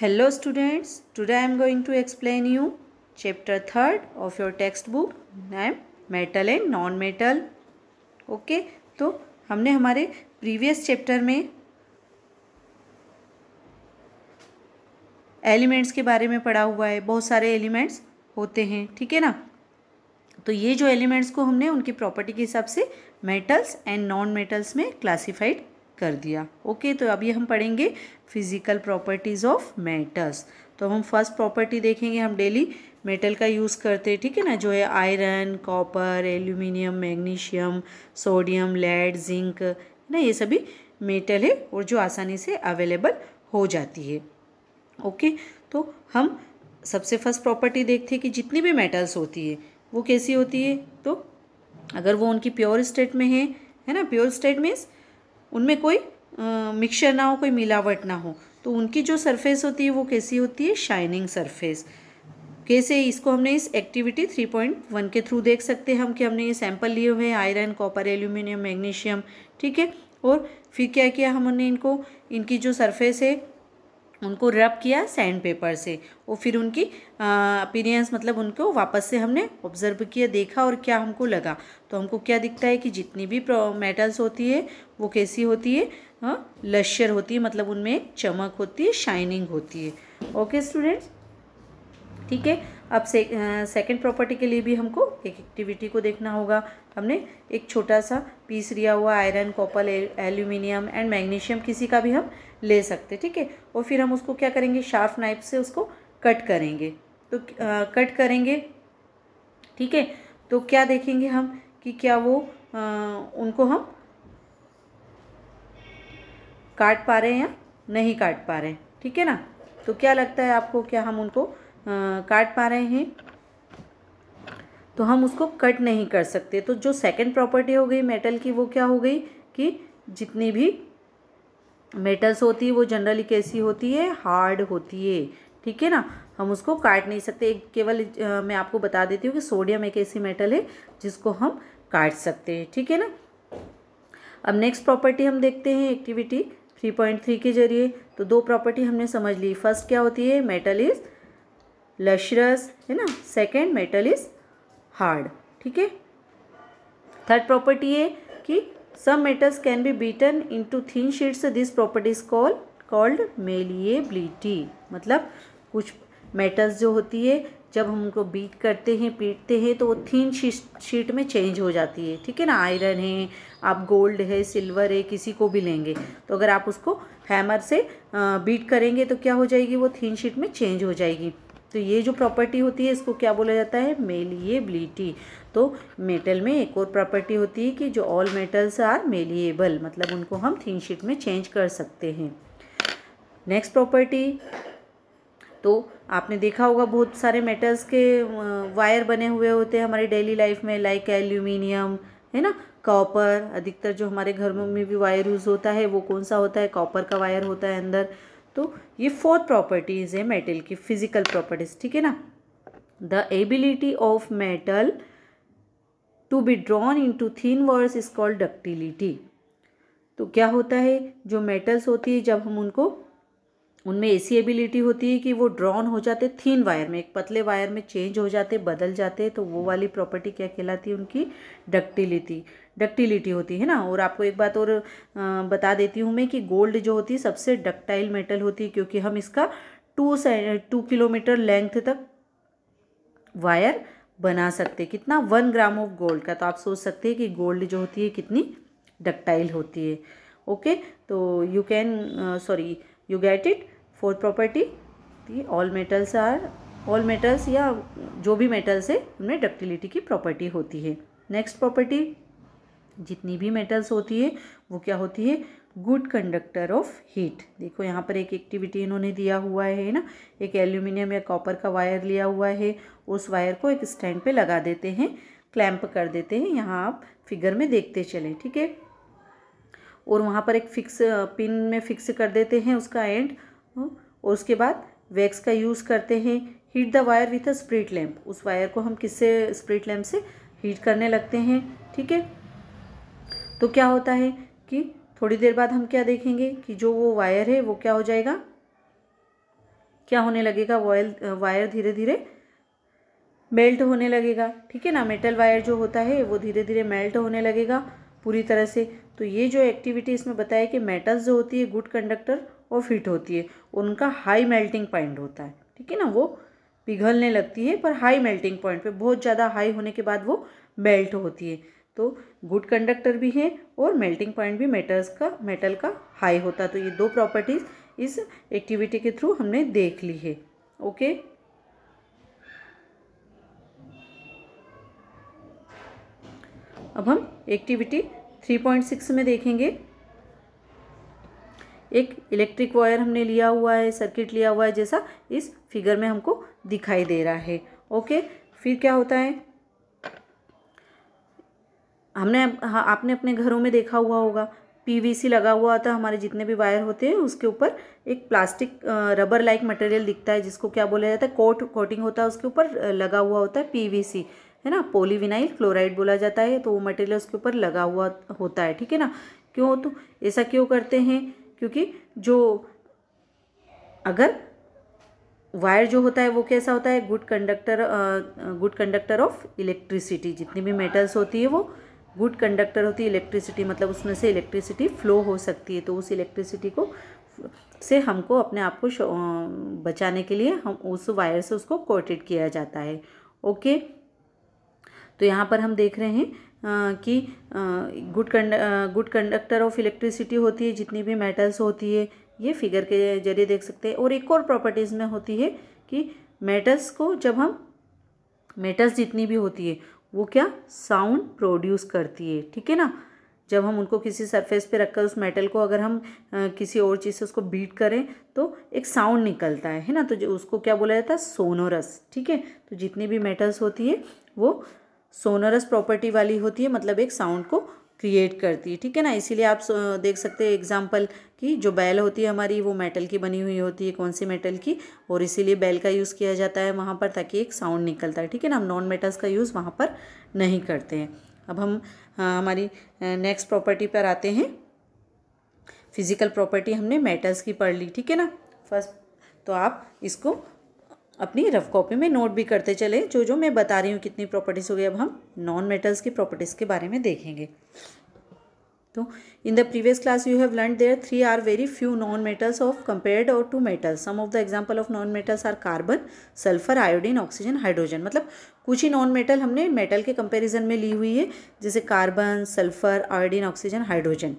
Hello hello students today i am going to explain you chapter 3rd of your textbook name metal and non metal okay तो हमने हमारे previous chapter में elements के बारे में पढ़ा हुआ है बहुत सारे एलिमेंट्स होते हैं ठीक है ना तो ये जो एलिमेंट्स को हमने उनकी प्रॉपर्टी के हिसाब से मेटल्स एंड नॉन मेटल्स में क्लासीफाइड कर दिया ओके तो अभी हम पढ़ेंगे फिजिकल प्रॉपर्टीज़ ऑफ मेटल्स तो हम फर्स्ट प्रॉपर्टी देखेंगे हम डेली मेटल का यूज़ करते हैं ठीक है ना जो है iron copper aluminium magnesium sodium lead zinc है ना ये सभी मेटल है और जो आसानी से अवेलेबल हो जाती है ओके तो हम सबसे फर्स्ट प्रॉपर्टी देखते हैं कि जितनी भी मेटल्स होती है वो कैसी होती है तो अगर वो उनकी प्योर स्टेट में है है ना प्योर स्टेट मीन्स उनमें कोई मिक्सचर ना हो कोई मिलावट ना हो तो उनकी जो सरफेस होती है वो कैसी होती है शाइनिंग सरफेस कैसे इसको हमने इस एक्टिविटी थ्री पॉइंट वन के थ्रू देख सकते हैं हम कि हमने ये सैंपल लिए हुए हैं आयरन कॉपर एल्यूमिनियम मैग्नीशियम ठीक है और फिर क्या किया हमने इनको इनकी जो सरफेस है उनको रब किया सैंड पेपर से और फिर उनकी अपीरियंस मतलब उनको वापस से हमने ऑब्जर्व किया देखा और क्या हमको लगा तो हमको क्या दिखता है कि जितनी भी मेटल्स होती है वो कैसी होती है लश्चर होती है मतलब उनमें चमक होती है शाइनिंग होती है ओके स्टूडेंट्स ठीक है अब से सेकेंड प्रॉपर्टी के लिए भी हमको एक एक्टिविटी को देखना होगा हमने एक छोटा सा पीस लिया हुआ iron copper aluminium and magnesium किसी का भी हम ले सकते ठीक है और फिर हम उसको क्या करेंगे शार्प नाइफ से उसको कट करेंगे तो आ, कट करेंगे ठीक है तो क्या देखेंगे हम कि क्या वो आ, उनको हम काट पा रहे हैं या नहीं काट पा रहे ठीक है ना तो क्या लगता है आपको क्या हम उनको आ, काट पा रहे हैं तो हम उसको कट नहीं कर सकते तो जो सेकंड प्रॉपर्टी हो गई मेटल की वो क्या हो गई कि जितनी भी मेटल्स होती है वो जनरली कैसी होती है हार्ड होती है ठीक है ना हम उसको काट नहीं सकते एक केवल मैं आपको बता देती हूँ कि सोडियम एक ऐसी मेटल है जिसको हम काट सकते हैं ठीक है ना अब नेक्स्ट प्रॉपर्टी हम देखते हैं एक्टिविटी थ्री पॉइंट थ्री के जरिए तो दो प्रॉपर्टी हमने समझ ली फर्स्ट क्या होती है मेटल इज़ लशरस है ना सेकेंड मेटल इज़ हार्ड ठीक है थर्ड प्रॉपर्टी है कि Some metals can be beaten into thin sheets. This property is called called malleability. मतलब कुछ मेटल्स जो होती है जब हम उनको बीट करते हैं पीटते हैं तो वो थीन शीट में चेंज हो जाती है ठीक है ना आयरन है आप गोल्ड है सिल्वर है किसी को भी लेंगे तो अगर आप उसको हैमर से बीट करेंगे तो क्या हो जाएगी वो थीन शीट में चेंज हो जाएगी तो ये जो प्रॉपर्टी होती है इसको क्या बोला जाता है मेलिएबिलिटी तो मेटल में एक और प्रॉपर्टी होती है कि जो ऑल मेटल्स आर मेलिएबल मतलब उनको हम थिन शीट में चेंज कर सकते हैं नेक्स्ट प्रॉपर्टी तो आपने देखा होगा बहुत सारे मेटल्स के वायर बने हुए होते हैं हमारी डेली लाइफ में लाइक एल्यूमिनियम है ना कॉपर अधिकतर जो हमारे घर में भी वायर यूज़ होता है वो कौन सा होता है कॉपर का वायर होता है अंदर तो ये फोर्थ प्रॉपर्टीज़ है मेटल की फिजिकल प्रॉपर्टीज़ ठीक है ना the ability of metal to be drawn into thin wires is called ductility तो क्या होता है जो मेटल्स होती है जब हम उनको उनमें ऐसी एबिलिटी होती है कि वो ड्रॉन हो जाते थीन वायर में एक पतले वायर में चेंज हो जाते बदल जाते तो वो वाली प्रॉपर्टी क्या कहलाती है उनकी डक्टिलिटी डक्टिलिटी होती है ना और आपको एक बात और बता देती हूँ मैं कि गोल्ड जो होती है सबसे डक्टाइल मेटल होती है क्योंकि हम इसका टू टू किलोमीटर लेंथ तक वायर बना सकते कितना वन ग्राम ऑफ गोल्ड का तो आप सोच सकते हैं कि गोल्ड जो होती है कितनी डक्टाइल होती है ओके तो you can sorry you get it fourth property कि all metals are all metals या जो भी मेटल्स है उनमें डक्टिलिटी की प्रॉपर्टी होती है नेक्स्ट प्रॉपर्टी जितनी भी मेटल्स होती है वो क्या होती है गुड कंडक्टर ऑफ हीट देखो यहाँ पर एक एक्टिविटी इन्होंने दिया हुआ है ना एक एल्यूमिनियम या कॉपर का वायर लिया हुआ है उस वायर को एक स्टैंड पे लगा देते हैं क्लैंप कर देते हैं यहाँ आप फिगर में देखते चले ठीक है और वहाँ पर एक फिक्स पिन में फिक्स कर देते हैं उसका एंड हम्म, और उसके बाद वैक्स का यूज़ करते हैं heat the wire with a spirit lamp उस वायर को हम किससे स्प्रिट लैम्प से हीट करने लगते हैं ठीक है तो क्या होता है कि थोड़ी देर बाद हम क्या देखेंगे कि जो वो वायर है वो क्या हो जाएगा क्या होने लगेगा वॉयल वायर धीरे धीरे मेल्ट होने लगेगा ठीक है ना मेटल वायर जो होता है वो धीरे धीरे मेल्ट होने लगेगा पूरी तरह से तो ये जो एक्टिविटी इसमें बताया कि मेटल्स जो होती है गुड कंडक्टर वो फिट होती है उनका हाई मेल्टिंग पॉइंट होता है ठीक है ना वो पिघलने लगती है पर हाई मेल्टिंग पॉइंट पे बहुत ज़्यादा हाई होने के बाद वो मेल्ट होती है तो गुड कंडक्टर भी है और मेल्टिंग पॉइंट भी मेटल्स का मेटल का हाई होता है तो ये दो प्रॉपर्टीज़ इस एक्टिविटी के थ्रू हमने देख ली है ओके अब हम एक्टिविटी थ्री पॉइंट सिक्स में देखेंगे एक इलेक्ट्रिक वायर हमने लिया हुआ है सर्किट लिया हुआ है जैसा इस फिगर में हमको दिखाई दे रहा है ओके फिर क्या होता है हमने हाँ आपने अपने घरों में देखा हुआ होगा पीवीसी लगा हुआ था हमारे जितने भी वायर होते हैं उसके ऊपर एक प्लास्टिक रबर लाइक मटेरियल दिखता है जिसको क्या बोला जाता है कोट कोटिंग होता है उसके ऊपर लगा हुआ होता है पीवीसी है ना पोलीविनाइल क्लोराइड बोला जाता है तो वो मटेरियल उसके ऊपर लगा हुआ होता है ठीक है ना क्यों तो ऐसा क्यों करते हैं क्योंकि जो अगर वायर जो होता है वो कैसा होता है good conductor good conductor of electricity जितनी भी मेटल्स होती है वो गुड कंडक्टर होती है इलेक्ट्रिसिटी मतलब उसमें से इलेक्ट्रिसिटी फ्लो हो सकती है तो उस इलेक्ट्रिसिटी को से हमको अपने आप को बचाने के लिए हम उस वायर से उसको कोटेड किया जाता है ओके तो यहाँ पर हम देख रहे हैं कि गुड कंड गुड कंडक्टर ऑफ इलेक्ट्रिसिटी होती है जितनी भी मेटल्स होती है ये फिगर के जरिए देख सकते हैं और एक और प्रॉपर्टीज़ में होती है कि मेटल्स को जब हम मेटल्स जितनी भी होती है वो क्या साउंड प्रोड्यूस करती है ठीक है ना जब हम उनको किसी सरफेस पे रखकर उस मेटल को अगर हम आ, किसी और चीज़ से उसको बीट करें तो एक साउंड निकलता है है ना तो उसको क्या बोला जाता है सोनोरस ठीक है तो जितनी भी मेटल्स होती है वो सोनरस प्रॉपर्टी वाली होती है मतलब एक साउंड को क्रिएट करती है ठीक है ना इसीलिए आप देख सकते हैं एग्जाम्पल कि जो बैल होती है हमारी वो मेटल की बनी हुई होती है कौन सी मेटल की और इसीलिए बैल का यूज़ किया जाता है वहाँ पर ताकि एक साउंड निकलता है ठीक है ना हम नॉन मेटल्स का यूज़ वहाँ पर नहीं करते हैं अब हम आ, हाँ, हमारी नेक्स्ट प्रॉपर्टी पर आते हैं फिजिकल प्रॉपर्टी हमने मेटल्स की पढ़ ली ठीक है ना फर्स्ट तो आप इसको अपनी रफ कॉपी में नोट भी करते चले जो जो मैं बता रही हूँ कितनी प्रॉपर्टीज़ हो गई अब हम नॉन मेटल्स की प्रॉपर्टीज़ के बारे में देखेंगे तो in the previous class you have learn there three are very few non metals of compared और to metals some of the example of non metals are carbon sulphur iodine oxygen hydrogen मतलब कुछ ही non metal हमने metal के comparison में ली हुई है जैसे carbon sulphur iodine oxygen hydrogen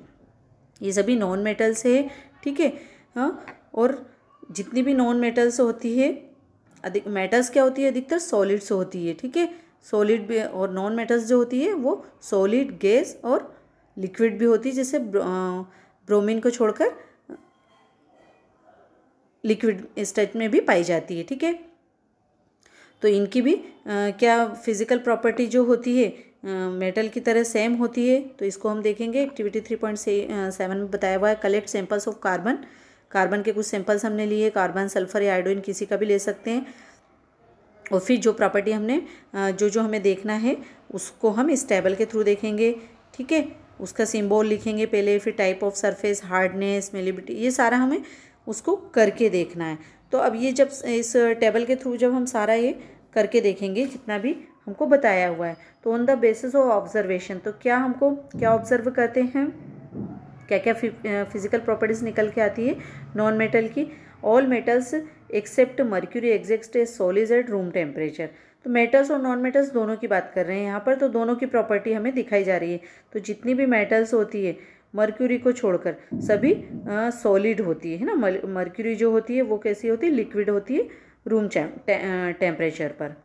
ये सभी नॉन मेटल्स है ठीक है हाँ और जितनी भी नॉन मेटल्स होती है अधिक मेटल्स क्या होती है अधिकतर सॉलिड्स होती है ठीक है सॉलिड भी और नॉन मेटल्स जो होती है वो सॉलिड गैस और लिक्विड भी होती है जैसे ब्रोमीन को छोड़कर लिक्विड स्टेट में भी पाई जाती है ठीक है तो इनकी भी आ, क्या फिजिकल प्रॉपर्टी जो होती है मेटल की तरह सेम होती है तो इसको हम देखेंगे एक्टिविटी थ्री पॉइंट सेवन में बताया हुआ है collect samples of carbon carbon के कुछ सैंपल्स हमने लिए कार्बन सल्फर या आयोडीन किसी का भी ले सकते हैं और फिर जो प्रॉपर्टी हमने जो जो हमें देखना है उसको हम इस टेबल के थ्रू देखेंगे ठीक है उसका सिंबल लिखेंगे पहले फिर type of surface hardness malleability ये सारा हमें उसको करके देखना है तो अब ये जब इस टेबल के थ्रू जब हम सारा ये करके देखेंगे जितना भी हमको बताया हुआ है तो on the basis of observation तो क्या हमको क्या ऑब्जर्व करते हैं क्या क्या फिजिकल प्रॉपर्टीज़ निकल के आती है नॉन मेटल की all metals except mercury as solids at room temperature तो मेटल्स और नॉन मेटल्स दोनों की बात कर रहे हैं यहाँ पर तो दोनों की प्रॉपर्टी हमें दिखाई जा रही है तो जितनी भी मेटल्स होती है मर्क्यूरी को छोड़कर सभी सॉलिड होती है ना मर्क्यूरी जो होती है वो कैसी होती है लिक्विड होती है रूम टेम्परेचर पर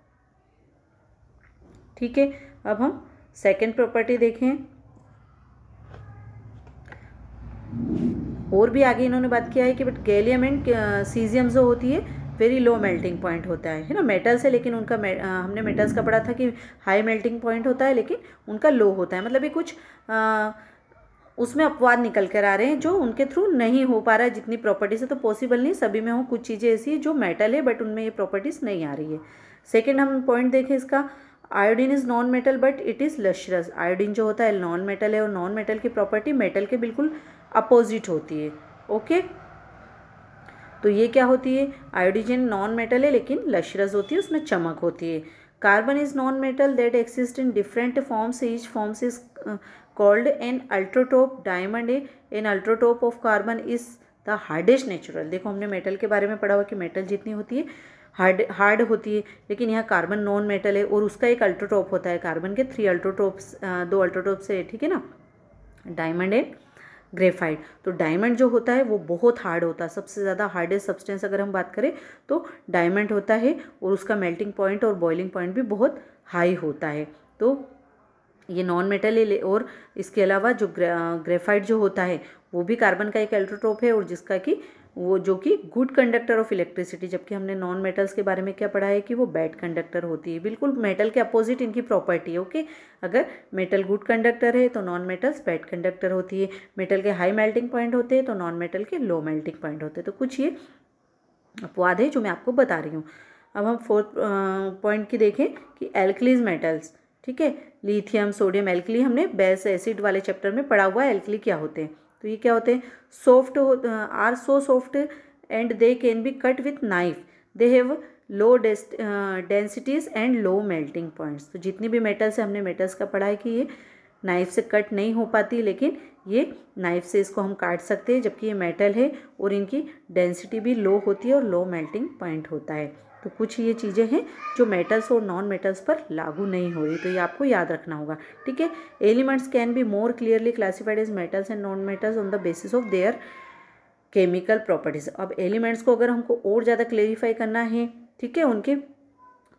ठीक है अब हम सेकेंड प्रॉपर्टी देखें और भी आगे इन्होंने बात किया है कि बट गैलियम एंड सीजियम जो होती है वेरी लो मेल्टिंग पॉइंट होता है है ना मेटल्स है लेकिन उनका आ, हमने मेटल्स का पढ़ा था कि हाई मेल्टिंग पॉइंट होता है लेकिन उनका लो होता है मतलब ये कुछ आ, उसमें अपवाद निकल कर आ रहे हैं जो उनके थ्रू नहीं हो पा रहा है जितनी प्रॉपर्टीज़ है तो पॉसिबल नहीं सभी में हो कुछ चीज़ें ऐसी जो मेटल है बट उनमें ये प्रॉपर्टीज़ नहीं आ रही है सेकेंड हम पॉइंट देखें इसका iodine is non metal but it is lustrous iodine जो होता है नॉन मेटल है और नॉन मेटल की प्रॉपर्टी मेटल के बिल्कुल अपोजिट होती है ओके तो ये क्या होती है आयोडीजन नॉन मेटल है लेकिन लशरस होती है उसमें चमक होती है carbon is non metal that exist in different forms each forms is called an allotrope diamond an allotrope of carbon is the hardest natural देखो हमने मेटल के बारे में पढ़ा हुआ कि मेटल जितनी होती है हार्ड हार्ड होती है लेकिन यहाँ कार्बन नॉन मेटल है और उसका एक अल्ट्रोटॉप होता है कार्बन के थ्री अल्ट्रोटोप्स uh, दो अल्ट्रोटोप्स है ठीक है ना डायमंड एंड ग्रेफाइट तो डायमंड जो होता है वो बहुत हार्ड होता है सबसे ज़्यादा हार्डेस्ट सब्सटेंस अगर हम बात करें तो डायमंड होता है और उसका मेल्टिंग पॉइंट और बॉइलिंग पॉइंट भी बहुत हाई होता है तो ये नॉन मेटल है और इसके अलावा जो ग्रेफाइट जो होता है वो भी कार्बन का एक एल्ट्रोट्रोप है और जिसका कि वो जो कि गुड कंडक्टर ऑफ इलेक्ट्रिसिटी जबकि हमने नॉन मेटल्स के बारे में क्या पढ़ा है कि वो बैड कंडक्टर होती है बिल्कुल मेटल के अपोजिट इनकी प्रॉपर्टी है ओके अगर मेटल गुड कंडक्टर है तो नॉन मेटल्स बैड कंडक्टर होती है मेटल के हाई मेल्टिंग पॉइंट होते हैं तो नॉन मेटल के लो मेल्टिंग पॉइंट होते हैं तो कुछ ये अपवाद है जो मैं आपको बता रही हूँ अब हम फोर्थ पॉइंट की देखें कि एल्कलीज मेटल्स ठीक है लिथियम सोडियम एल्कली हमने बेस एसिड वाले चैप्टर में पढ़ा हुआ है एल्कली क्या होते हैं तो ये क्या होते हैं soft are so soft and they can be cut with knife they have low densities and low melting points तो जितनी भी मेटल्स है हमने मेटल्स का पढ़ा है कि ये नाइफ से कट नहीं हो पाती लेकिन ये नाइफ से इसको हम काट सकते हैं जबकि ये मेटल है और इनकी डेंसिटी भी लो होती है और लो मेल्टिंग पॉइंट होता है तो कुछ ये चीज़ें हैं जो मेटल्स और नॉन मेटल्स पर लागू नहीं हो रही तो ये आपको याद रखना होगा ठीक है elements can be more clearly classified as metals and non metals on the basis of their chemical properties अब एलिमेंट्स को अगर हमको और ज़्यादा क्लेरिफाई करना है ठीक है उनके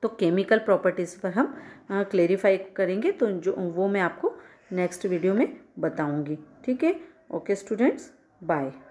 तो केमिकल प्रॉपर्टीज़ पर हम क्लेरिफाई करेंगे तो जो वो मैं आपको नेक्स्ट वीडियो में बताऊंगी ठीक है ओके स्टूडेंट्स बाय